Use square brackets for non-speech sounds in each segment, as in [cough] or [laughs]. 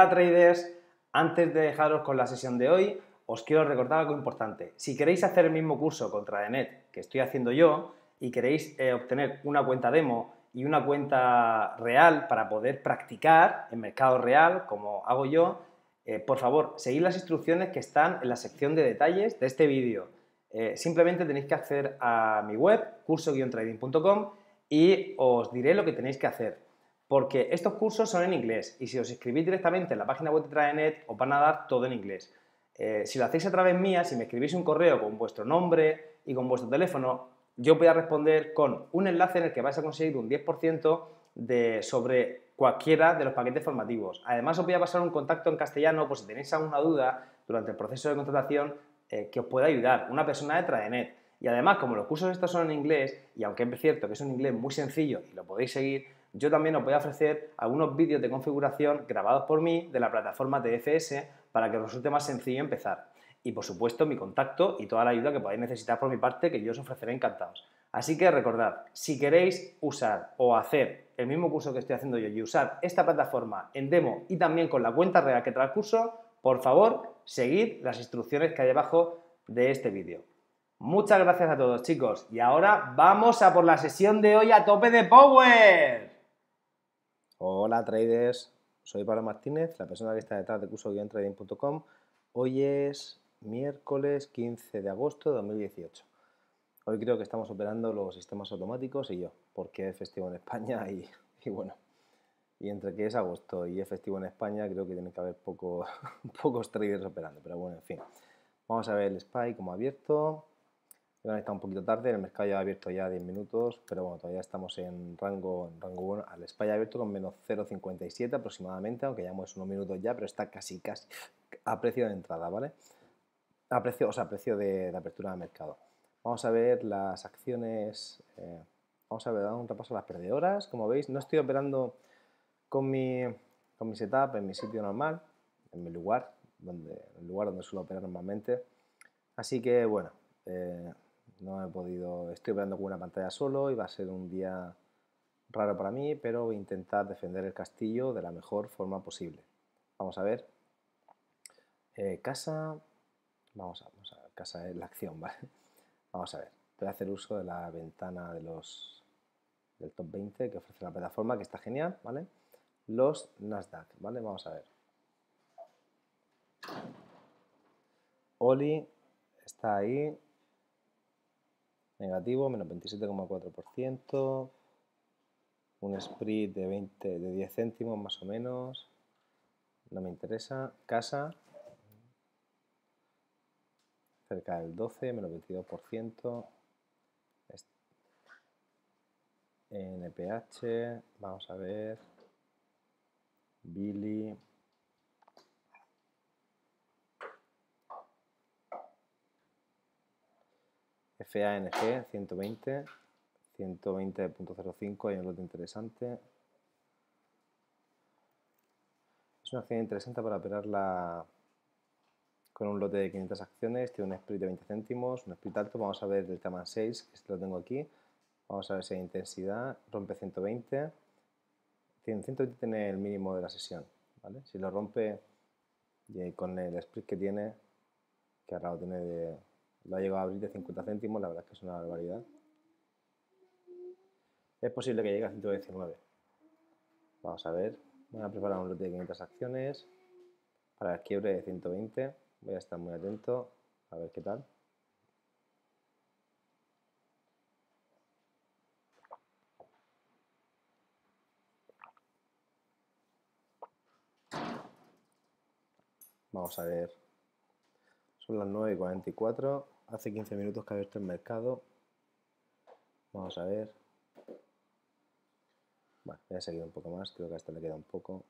Hola traders, antes de dejaros con la sesión de hoy, os quiero recordar algo importante. Si queréis hacer el mismo curso contra DeNet que estoy haciendo yo y queréis eh, obtener una cuenta demo y una cuenta real para poder practicar en mercado real, como hago yo, eh, por favor, seguid las instrucciones que están en la sección de detalles de este vídeo. Eh, simplemente tenéis que acceder a mi web, curso-trading.com, y os diré lo que tenéis que hacer porque estos cursos son en inglés y si os escribís directamente en la página web de Traenet os van a dar todo en inglés. Eh, si lo hacéis a través mía, si me escribís un correo con vuestro nombre y con vuestro teléfono, yo voy a responder con un enlace en el que vais a conseguir un 10% de, sobre cualquiera de los paquetes formativos. Además, os voy a pasar un contacto en castellano por si tenéis alguna duda durante el proceso de contratación eh, que os pueda ayudar, una persona de Tradenet. Y además, como los cursos estos son en inglés, y aunque es cierto que es un inglés muy sencillo y lo podéis seguir, yo también os voy a ofrecer algunos vídeos de configuración grabados por mí de la plataforma TFS para que os resulte más sencillo empezar. Y por supuesto mi contacto y toda la ayuda que podáis necesitar por mi parte que yo os ofreceré encantados. Así que recordad, si queréis usar o hacer el mismo curso que estoy haciendo yo y usar esta plataforma en demo y también con la cuenta real que trae el curso, por favor, seguid las instrucciones que hay abajo de este vídeo. Muchas gracias a todos chicos y ahora vamos a por la sesión de hoy a tope de Power. Hola traders, soy Pablo Martínez, la persona que está detrás de curso-trading.com. Hoy es miércoles 15 de agosto de 2018. Hoy creo que estamos operando los sistemas automáticos y yo, porque es festivo en España [laughs] y, bueno, y entre que es agosto y es festivo en España creo que tiene que haber [laughs] pocos traders operando, pero bueno, en fin. Vamos a ver el SPY como abierto, he está un poquito tarde, el mercado ya ha abierto ya 10 minutos, pero bueno, todavía estamos en rango, en rango Al Spy ha abierto con menos 0,57 aproximadamente, aunque ya hemos unos minutos ya, pero está casi, casi a precio de entrada, ¿vale? A precio, o sea, a precio de, apertura de mercado. Vamos a ver las acciones, eh, vamos a ver, dar un repaso a las perdedoras. Como veis, no estoy operando con mi, con mi setup en mi sitio normal, en mi lugar, donde, el lugar donde suelo operar normalmente. Así que, bueno, eh, no he podido, estoy operando con una pantalla solo y va a ser un día raro para mí, pero voy a intentar defender el castillo de la mejor forma posible. Vamos a ver. Eh, casa, vamos a, vamos casa es la acción, [laughs] ¿vale? Vamos a ver. Voy a hacer uso de la ventana de los del top 20 que ofrece la plataforma, que está genial, ¿vale? Los Nasdaq, ¿vale? Vamos a ver. Oli está ahí, negativo, menos 27,4%, un split de, 20, de 10 céntimos más o menos, no me interesa, casa, cerca del 12, menos 22%, NPH, vamos a ver, Billy, FANG 120, 120.05, hay un lote interesante. Es una acción interesante para operarla con un lote de 500 acciones, tiene un split de 20 céntimos, un split alto, vamos a ver el tema 6, que este lo tengo aquí, vamos a ver si hay intensidad, rompe 120, tiene 120 tiene el mínimo de la sesión, ¿vale? Si lo rompe y con el split que tiene, que ahora lo tiene de lo ha llegado a abrir de 50 céntimos, la verdad es que es una barbaridad. Es posible que llegue a 119. Vamos a ver. Voy a preparar un lote de 500 acciones para el quiebre de 120. Voy a estar muy atento a ver qué tal. Vamos a ver. Son las 9 y 44 hace 15 minutos que ha abierto el mercado. Vamos a ver. Bueno, voy a seguir un poco más, creo que hasta este le queda un poco.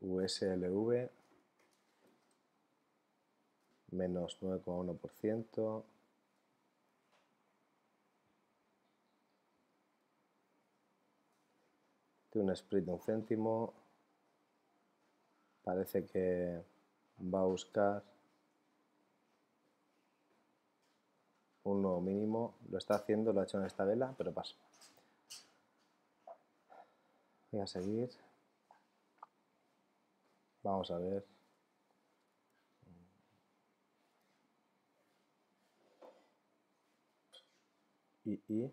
USLV, menos 9,1%. Tiene un split de un céntimo. Parece que va a buscar un nuevo mínimo. Lo está haciendo, lo ha hecho en esta vela, pero pasa. Voy a seguir. Vamos a ver. Y, y.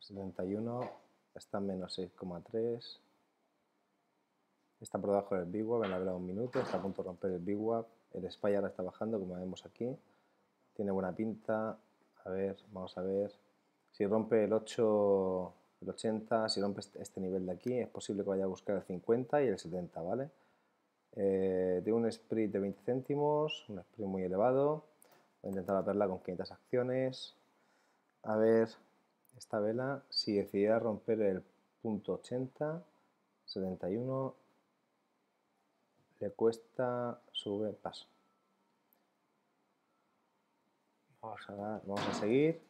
71 está menos 6,3 está por debajo del la han de un minuto, está a punto de romper el wap, el SPY ahora está bajando como vemos aquí, tiene buena pinta, a ver, vamos a ver, si rompe el 8, el 80, si rompe este, este nivel de aquí, es posible que vaya a buscar el 50 y el 70, ¿vale? Eh, de un sprint de 20 céntimos, un sprint muy elevado, voy a intentar la con 500 acciones, a ver, esta vela, si decidiera romper el punto 80, 71, le cuesta, sube, paso. Vamos a, seguir.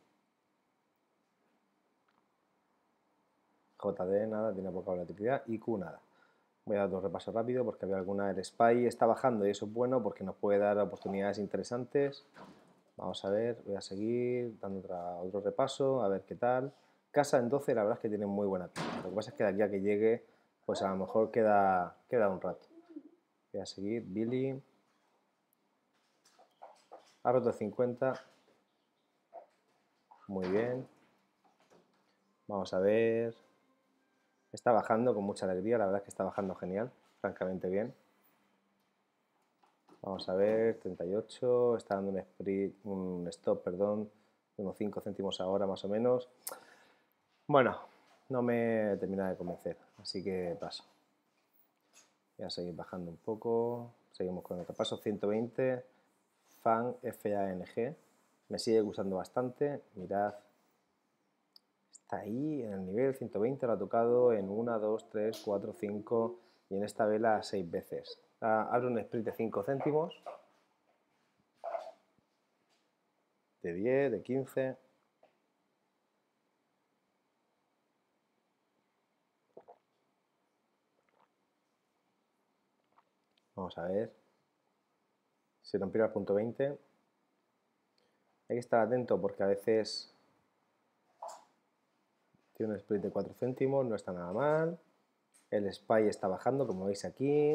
JD nada, tiene poca volatilidad. y q nada. Voy a dar dos repasos rápido porque había alguna. El SPY está bajando y eso es bueno porque nos puede dar oportunidades interesantes. Vamos a ver, voy a seguir dando otro repaso, a ver qué tal. Casa en 12, la verdad es que tiene muy buena pinta. Lo que pasa es que de que llegue, pues a lo mejor queda, queda un rato. Voy a seguir, Billy. Ha roto 50. Muy bien. Vamos a ver. Está bajando con mucha alegría, la verdad es que está bajando genial, francamente bien. Vamos a ver, 38, está dando un, stop, perdón, unos 5 céntimos ahora más o menos. Bueno, no me termina de convencer, así que paso. Voy a seguir bajando un poco. Seguimos con el paso. 120. Fan FANG. Me sigue gustando bastante. Mirad. Está ahí en el nivel 120. Lo ha tocado en 1, 2, 3, 4, 5 y en esta vela 6 veces. Ah, abre un sprint de 5 céntimos. De 10, de 15. Vamos a ver. se rompió el punto 20. Hay que estar atento porque a veces tiene un split de 4 céntimos, no está nada mal. El SPY está bajando, como veis aquí.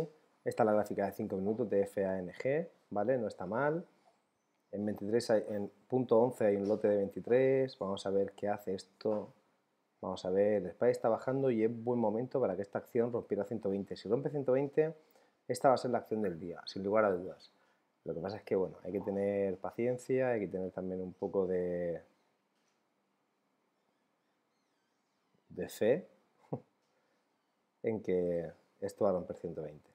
Esta es la gráfica de 5 minutos de FANG, ¿vale? No está mal. En, 23 en punto 11 hay un lote de 23. Vamos a ver qué hace esto. Vamos a ver, el SPY está bajando y es buen momento para que esta acción rompiera 120. Si rompe 120 esta va a ser la acción del día, sin lugar a dudas. Lo que pasa es que, bueno, hay que tener paciencia, hay que tener también un poco de, fe [laughs] en que esto va a romper 120.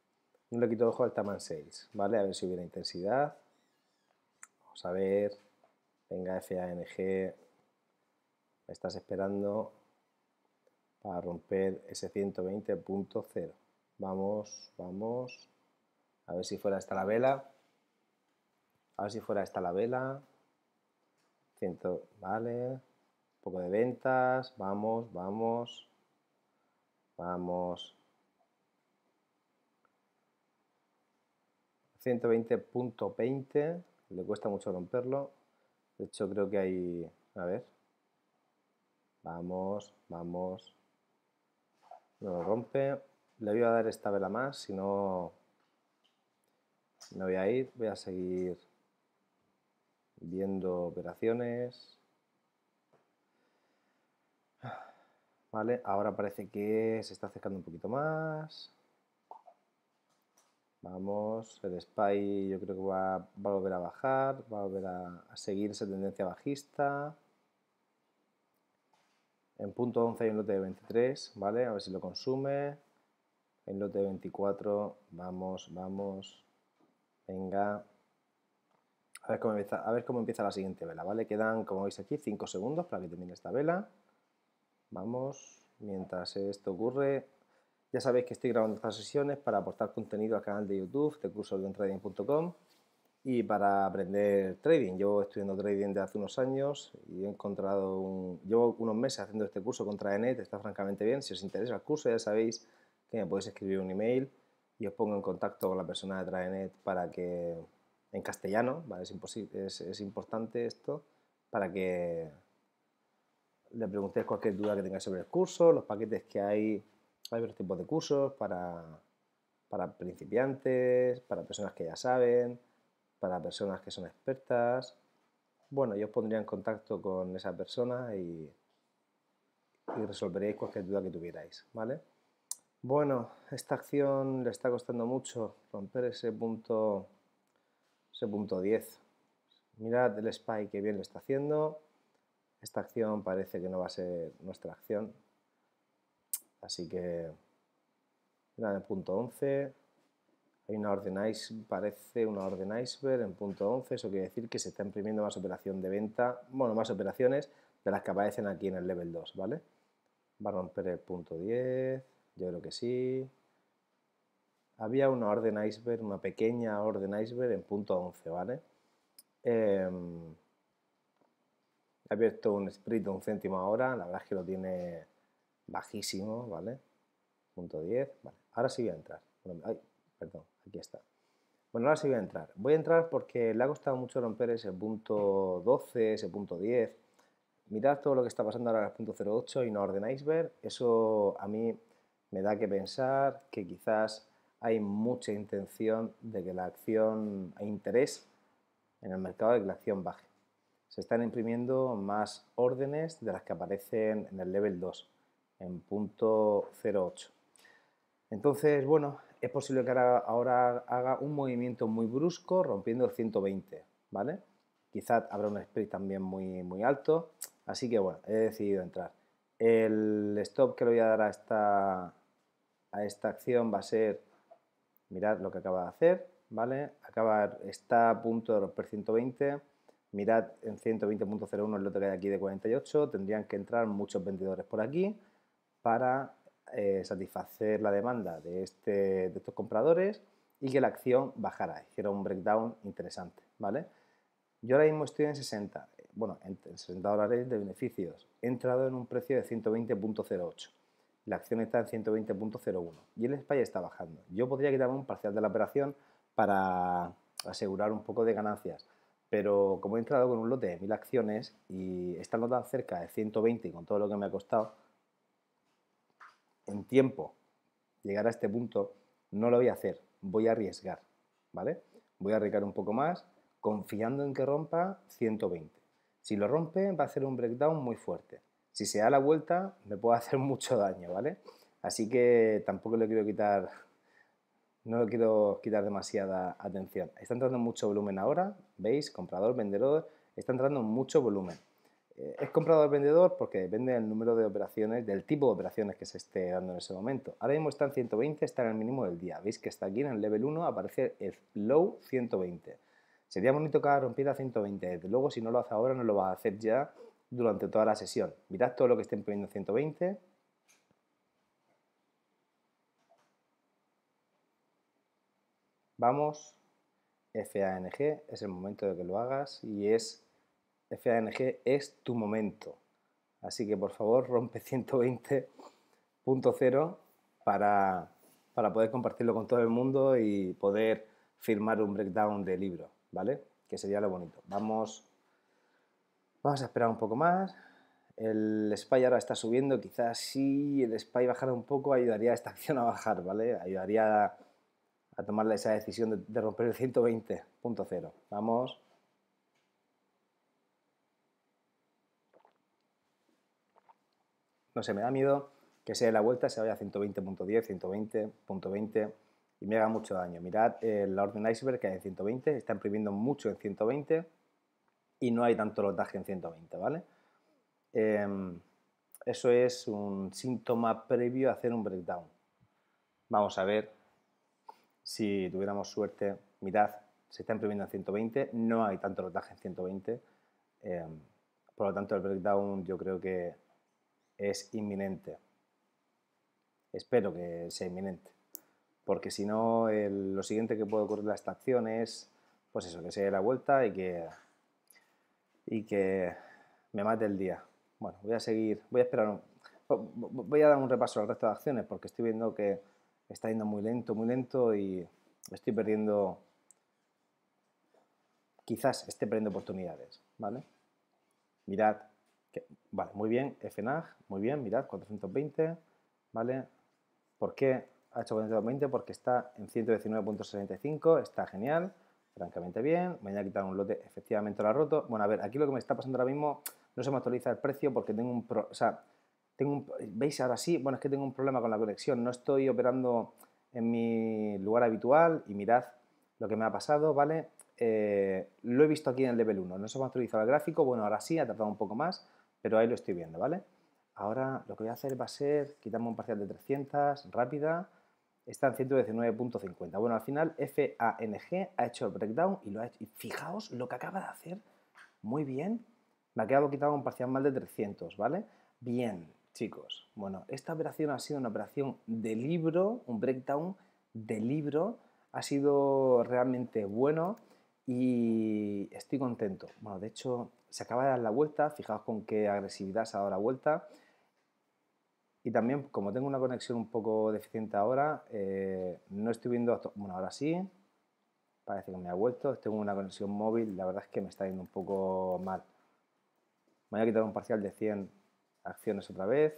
No le quito el ojo al Taman Sales, ¿vale? A ver si hubiera intensidad. Vamos a ver. Venga, FANG. estás esperando para romper ese 120.0. Vamos, vamos. A ver si fuera esta la vela. A ver si fuera esta la vela. vale. Un poco de ventas. Vamos, vamos. Vamos. 120.20. Le cuesta mucho romperlo. De hecho, creo que hay... A ver. Vamos, vamos. No lo rompe le voy a dar esta vela más, si no me voy a ir, voy a seguir viendo operaciones. Vale, ahora parece que se está acercando un poquito más. Vamos, el SPY yo creo que va, a volver a bajar, va a volver a, seguir esa tendencia bajista. En punto 11 hay un lote de 23, ¿vale? A ver si lo consume. En lote 24, vamos, vamos, venga. A ver, cómo empieza, a ver cómo empieza la siguiente vela, ¿vale? Quedan, como veis aquí, 5 segundos para que termine esta vela. Vamos, mientras esto ocurre, ya sabéis que estoy grabando estas sesiones para aportar contenido al canal de YouTube de trading.com y para aprender trading. Llevo estudiando trading de hace unos años y he encontrado un... Llevo unos meses haciendo este curso contra ENET, está francamente bien. Si os interesa el curso, ya sabéis me podéis escribir un email y os pongo en contacto con la persona de Net para que, en castellano, es, es, importante esto, para que le preguntéis cualquier duda que tengáis sobre el curso, los paquetes que hay, hay varios tipos de cursos para, principiantes, para personas que ya saben, para personas que son expertas. Bueno, yo os pondría en contacto con esa persona y, y resolveréis cualquier duda que tuvierais, ¿vale? Bueno, esta acción le está costando mucho romper ese punto, ese punto 10. Mirad el spy que bien le está haciendo. Esta acción parece que no va a ser nuestra acción. Así que, mirad el punto 11. Hay una orden iceberg, parece una orden iceberg en punto 11. Eso quiere decir que se está imprimiendo más operación de venta, bueno, más operaciones de las que aparecen aquí en el level 2, ¿vale? Va a romper el punto 10 yo creo que sí. Había una orden iceberg, una pequeña orden iceberg en punto 11, ¿vale? Em, he abierto un sprint de un céntimo ahora, la verdad es que lo tiene bajísimo, ¿vale? Punto 10, Ahora sí voy a entrar. Ay, perdón, aquí está. Bueno, ahora sí voy a entrar. Voy a entrar porque le ha costado mucho romper ese punto 12, ese punto 10. Mirad todo lo que está pasando ahora en el punto 08 y no orden iceberg. Eso a mí me da que pensar que quizás hay mucha intención de que la acción, hay interés en el mercado de que la acción baje. Se están imprimiendo más órdenes de las que aparecen en el level 2, en punto 08. Entonces, bueno, es posible que ahora, haga un movimiento muy brusco rompiendo el 120, ¿vale? Quizás habrá un split también muy, muy alto, así que bueno, he decidido entrar. El stop que le voy a dar a esta, a esta acción va a ser, mirad lo que acaba de hacer, ¿vale? acabar está a punto de romper 120, mirad en 120.01 el lote que hay aquí de 48, tendrían que entrar muchos vendedores por aquí para eh, satisfacer la demanda de, este, de estos compradores y que la acción bajara, hiciera un breakdown interesante, ¿vale? Yo ahora mismo estoy en 60, bueno, en 60 dólares de beneficios. He entrado en un precio de 120.08 la acción está en 120.01 y el SPY está bajando. Yo podría quitarme un parcial de la operación para asegurar un poco de ganancias, pero como he entrado con un lote de 1000 acciones y está nota cerca de 120 con todo lo que me ha costado, en tiempo llegar a este punto no lo voy a hacer, voy a arriesgar, ¿vale? Voy a arriesgar un poco más confiando en que rompa 120. Si lo rompe va a ser un breakdown muy fuerte si se da la vuelta me puede hacer [laughs] mucho daño, ¿vale? Así que tampoco le quiero quitar, no le quiero quitar demasiada atención. Está entrando mucho volumen ahora, ¿veis? Comprador, vendedor, está entrando mucho volumen. Eh, es comprador, vendedor porque depende del número de operaciones, del tipo de operaciones que se esté dando en ese momento. Ahora mismo está en 120, está en el mínimo del día. Veis que está aquí en el level 1, aparece el low 120. Sería bonito que rompiera 120, luego si no lo hace ahora no lo va a hacer ya durante toda la sesión. Mirad todo lo que estén imprimiendo 120. Vamos, FANG, es el momento de que lo hagas y es FANG es tu momento. Así que por favor rompe 120.0 para, para poder compartirlo con todo el mundo y poder firmar un breakdown de libro, ¿vale? Que sería lo bonito. Vamos Vamos a esperar un poco más. El SPY ahora está subiendo, quizás si el SPY bajara un poco ayudaría a esta [laughs] acción a bajar, ¿vale? Ayudaría a, tomar esa decisión de, romper el 120.0. Vamos. No se me da miedo que se dé la vuelta, se vaya a 120.10, 120.20 y me haga mucho daño. Mirad eh, la orden iceberg que hay en 120, está imprimiendo mucho en 120 y no hay tanto lotaje en 120, ¿vale? Em, eso es un síntoma previo a hacer un breakdown. Vamos a ver si tuviéramos suerte. Mirad, se está imprimiendo en 120, no hay tanto lotaje en 120. Em, por lo tanto, el breakdown yo creo que es inminente. Espero que sea inminente. Porque si no, lo siguiente que puede ocurrir en la es, pues eso, que se dé la vuelta y que y que me mate el día. Bueno, voy a seguir, voy a esperar voy a dar un repaso al resto de acciones porque estoy viendo que está yendo muy lento, muy lento y estoy perdiendo, quizás esté perdiendo oportunidades, ¿vale? Mirad, vale, muy bien, FNAG, muy bien, mirad, 420, ¿vale? ¿Por qué ha hecho 420? Porque está en 119.65, está genial, francamente bien. Me voy a quitar un lote, efectivamente lo ha roto. Bueno, a ver, aquí lo que me está pasando ahora mismo, no se me actualiza el precio porque tengo un... o sea, tengo un, ¿veis ahora sí? Bueno, es que tengo un problema con la conexión, no estoy operando en mi lugar habitual y mirad lo que me ha pasado, ¿vale? Eh, lo he visto aquí en el level 1, no se me ha actualizado el gráfico, bueno, ahora sí, ha tardado un poco más, pero ahí lo estoy viendo, ¿vale? Ahora lo que voy a hacer va a ser quitarme un parcial de 300, rápida, está en 119.50. Bueno, al final FANG ha hecho el breakdown y lo ha hecho. Y fijaos lo que acaba de hacer. Muy bien. Me ha quedado quitado un parcial mal de 300, ¿vale? Bien, chicos. Bueno, esta operación ha sido una operación de libro, un breakdown de libro. Ha sido realmente bueno y estoy contento. Bueno, de hecho, se acaba de dar la vuelta. Fijaos con qué agresividad se ha dado la vuelta. Y también, como tengo una conexión un poco deficiente ahora, eh, no estoy viendo... Bueno, ahora sí, parece que me ha vuelto. Tengo una conexión móvil, la verdad es que me está yendo un poco mal. Me voy a quitar un parcial de 100 acciones otra vez.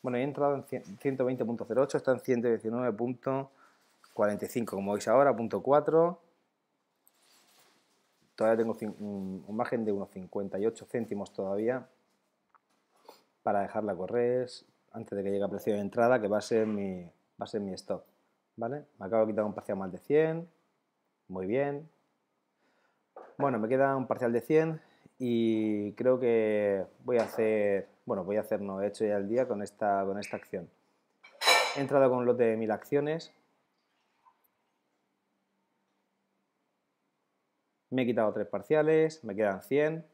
Bueno, he entrado en 120.08, está en 119.45, como veis ahora, punto 4. Todavía tengo un margen de unos 58 céntimos todavía para dejarla correr, antes de que llegue a precio de entrada, que va a ser mi, va a ser mi stop. ¿Vale? Me acabo de quitar un parcial más de 100. Muy bien. Bueno, me queda un parcial de 100 y creo que voy a hacer, bueno, voy a hacer, no, he hecho ya el día con esta, con esta acción. He entrado con un lote de 1000 acciones. Me he quitado tres parciales, me quedan 100.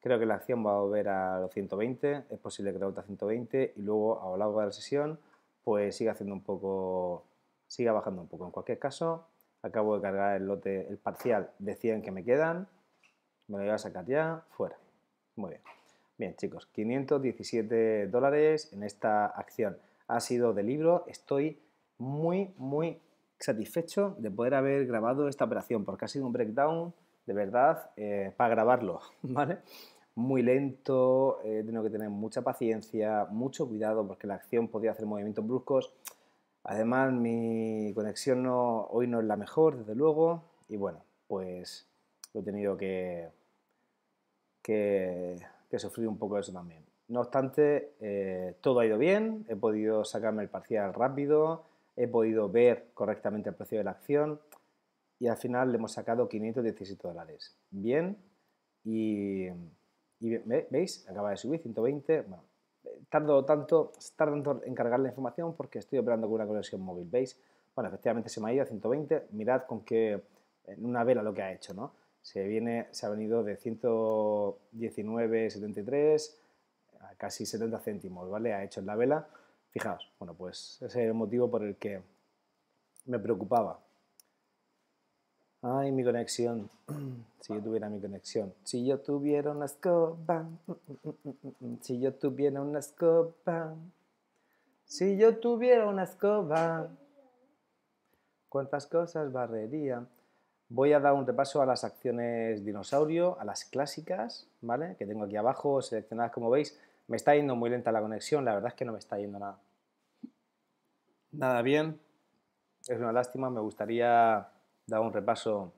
Creo que la acción va a volver a los 120, es posible que rebote a 120 y luego a lo largo de la sesión pues siga haciendo un poco, siga bajando un poco. En cualquier caso, acabo de cargar el lote, el parcial de 100 que me quedan, me lo voy a sacar ya, fuera. Muy bien. Bien chicos, 517 dólares en esta acción. Ha sido de libro, estoy muy, muy satisfecho de poder haber grabado esta operación porque ha sido un breakdown de verdad, eh, para grabarlo, [laughs] ¿vale? Muy lento, eh, tengo que tener mucha paciencia, mucho cuidado porque la acción podía hacer movimientos bruscos. Además, mi conexión no, hoy no es la mejor, desde luego, y bueno, pues he tenido que, que, sufrir un poco de eso también. No obstante, eh, todo ha ido bien, he podido sacarme el parcial rápido, he podido ver correctamente el precio de la acción, y al final le hemos sacado 517 dólares. Bien, y, veis, acaba de subir 120. Bueno, eh, tardo tanto, tardando en cargar la información porque estoy operando con una conexión móvil, ¿veis? Bueno, efectivamente se me ha ido a 120, mirad con qué, en una vela lo que ha hecho, ¿no? Se viene, se ha venido de 119,73 a casi 70 céntimos, ¿vale? Ha hecho en la vela, fijaos, bueno, pues ese es el motivo por el que me preocupaba, Ay, mi conexión. [clears throat] si yo tuviera mi conexión. Si yo tuviera una escoba. Si yo tuviera una escoba. Si yo tuviera una escoba. ¿Cuántas cosas barrería? Voy a dar un repaso a las acciones dinosaurio, a las clásicas, ¿vale? Que tengo aquí abajo seleccionadas, como veis. Me está yendo muy lenta la conexión, la verdad es que no me está yendo nada. Nada bien. Es una lástima, me gustaría daba un repaso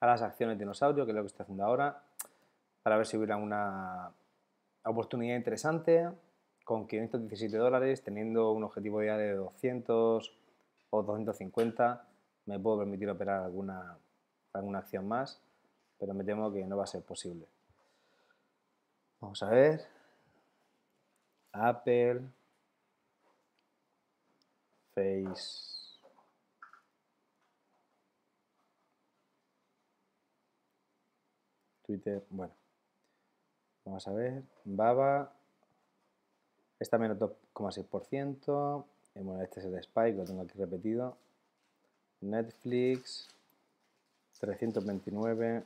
a las acciones de dinosaurio, que es lo que estoy haciendo ahora, para ver si hubiera una oportunidad interesante con 517 dólares, teniendo un objetivo ya de 200 o 250, me puedo permitir operar alguna, alguna acción más, pero me temo que no va a ser posible. Vamos a ver. Apple. Face. Twitter, bueno. Vamos a ver, Baba está menos 2,6%. Eh, bueno, este es el Spike, lo tengo aquí repetido. Netflix, 329.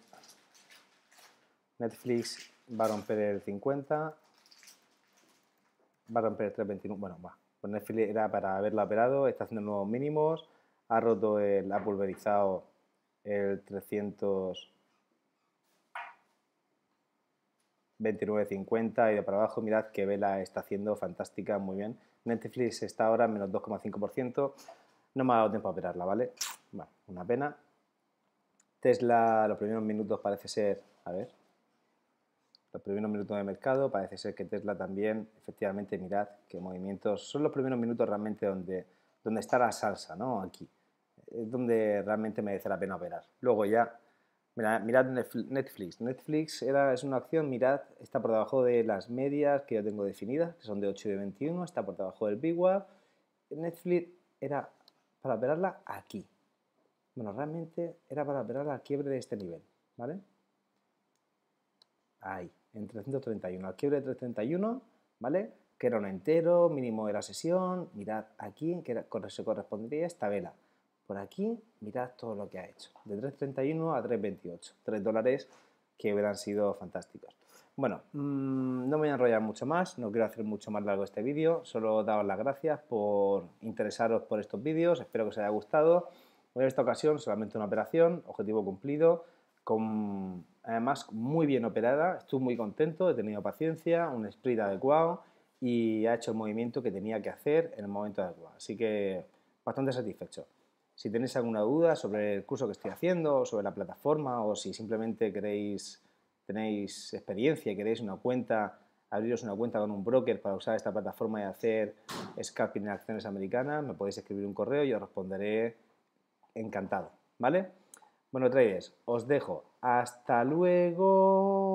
Netflix va a romper el 50. Va a romper el 329. Bueno, va. Pues Netflix era para haberlo operado, está haciendo nuevos mínimos. Ha roto el, ha pulverizado el 300 29.50 y de para abajo, mirad que Vela está haciendo fantástica, muy bien. Netflix está ahora menos 2,5%, no me ha dado tiempo a operarla, ¿vale? una pena. Tesla, los primeros minutos parece ser, a ver, los primeros minutos de mercado, parece ser que Tesla también, efectivamente, mirad qué movimientos, son los primeros minutos realmente donde, donde está la salsa, ¿no? Aquí, es donde realmente merece la pena operar. Luego ya Mirad, mirad Netflix. Netflix era, es una acción, mirad, está por debajo de las medias que yo tengo definidas, que son de 8 y de 21, está por debajo del VWAP. Netflix era para operarla aquí. Bueno, realmente era para operar la quiebre de este nivel, ¿vale? Ahí, en 331, al quiebre de 331, ¿vale? Que era un entero, mínimo de la sesión, mirad aquí, que se correspondería esta vela. Por aquí, mirad todo lo que ha hecho. De 3.31 a 3.28. 3 dólares que hubieran sido fantásticos. Bueno, mm, no me voy a enrollar mucho más, no quiero hacer mucho más largo este vídeo, solo daros las gracias por interesaros por estos vídeos, espero que os haya gustado. En esta ocasión solamente una operación, objetivo cumplido, con, además muy bien operada, estoy muy contento, he tenido paciencia, un split adecuado y ha hecho el movimiento que tenía que hacer en el momento adecuado. Así que bastante satisfecho. Si tenéis alguna duda sobre el curso que estoy haciendo, sobre la plataforma, o si simplemente queréis, tenéis experiencia y queréis una cuenta, abriros una cuenta con un broker para usar esta plataforma y hacer scalping en acciones americanas, me podéis escribir un correo y os responderé encantado, ¿vale? Bueno, traders, os dejo. Hasta luego.